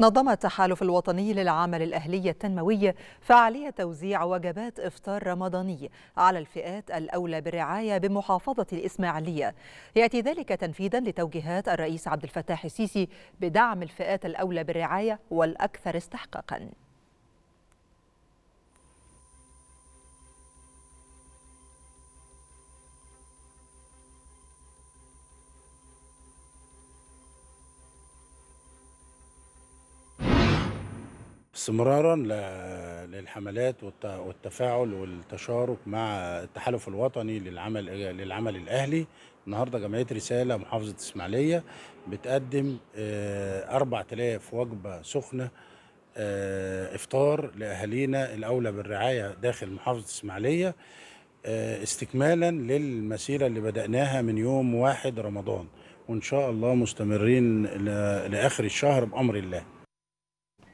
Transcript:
نظم التحالف الوطني للعمل الأهلي التنموي فعالية توزيع وجبات إفطار رمضاني على الفئات الأولى بالرعاية بمحافظة الإسماعيلية يأتي ذلك تنفيذا لتوجيهات الرئيس عبد الفتاح السيسي بدعم الفئات الأولى بالرعاية والأكثر استحقاقاً استمرارا للحملات والتفاعل والتشارك مع التحالف الوطني للعمل للعمل الاهلي النهارده جمعيه رساله محافظه اسماعيليه بتقدم 4000 آه، وجبه سخنه آه، افطار لاهالينا الاولى بالرعايه داخل محافظه اسماعيليه آه، استكمالا للمسيره اللي بداناها من يوم 1 رمضان وان شاء الله مستمرين لاخر الشهر بامر الله